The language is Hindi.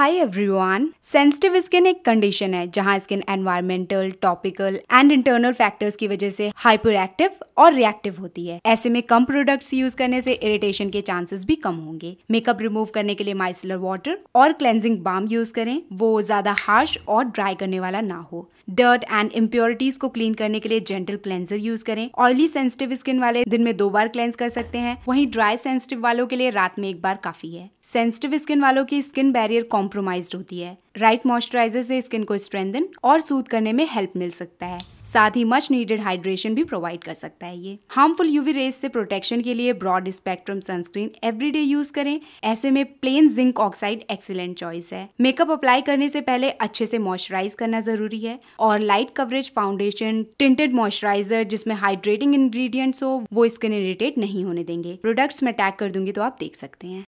हाय एवरीवन सेंसिटिव स्किन एक कंडीशन है जहां skin environmental topical and internal factors की वजह से हाइपर एक्टिव और रिएक्टिव होती है ऐसे में कम प्रोडक्ट्स यूज करने से इरिटेशन के चांसेस भी कम होंगे मेकअप रिमूव करने के लिए माइसलर वाटर और क्लेंजिंग बाम यूज करें वो ज्यादा हार्श और ड्राई करने वाला ना हो डर्ट एंड इम्प्योरिटीज को क्लीन करने के लिए जेंटल क्लेंजर यूज करें ऑयली सेंसिटिव स्किन वाले दिन में दो बार क्लेंज कर सकते हैं वहीं ड्राई सेंसिटिव वालों के लिए रात में एक बार काफी है सेंसिटिव स्किन वालों की स्किन बैरियर कॉम्प कॉम्प्रोमाइज होती है राइट मॉइस्चराइजर से स्किन को स्ट्रेंथन और सूद करने में हेल्प मिल सकता है साथ ही मच नीडेड हाइड्रेशन भी प्रोवाइड कर सकता है ये हार्मफुल यूवी रेस से प्रोटेक्शन के लिए broad spectrum sunscreen everyday use करें ऐसे में plain zinc oxide excellent choice है मेकअप अप्लाई करने से पहले अच्छे से मॉइस्चराइज करना जरूरी है और light coverage foundation tinted moisturiser जिसमें हाइड्रेटिंग इंग्रीडियंट्स हो वो स्किन इरिटेट नहीं होने देंगे प्रोडक्ट्स में टैग कर दूंगी तो आप देख सकते हैं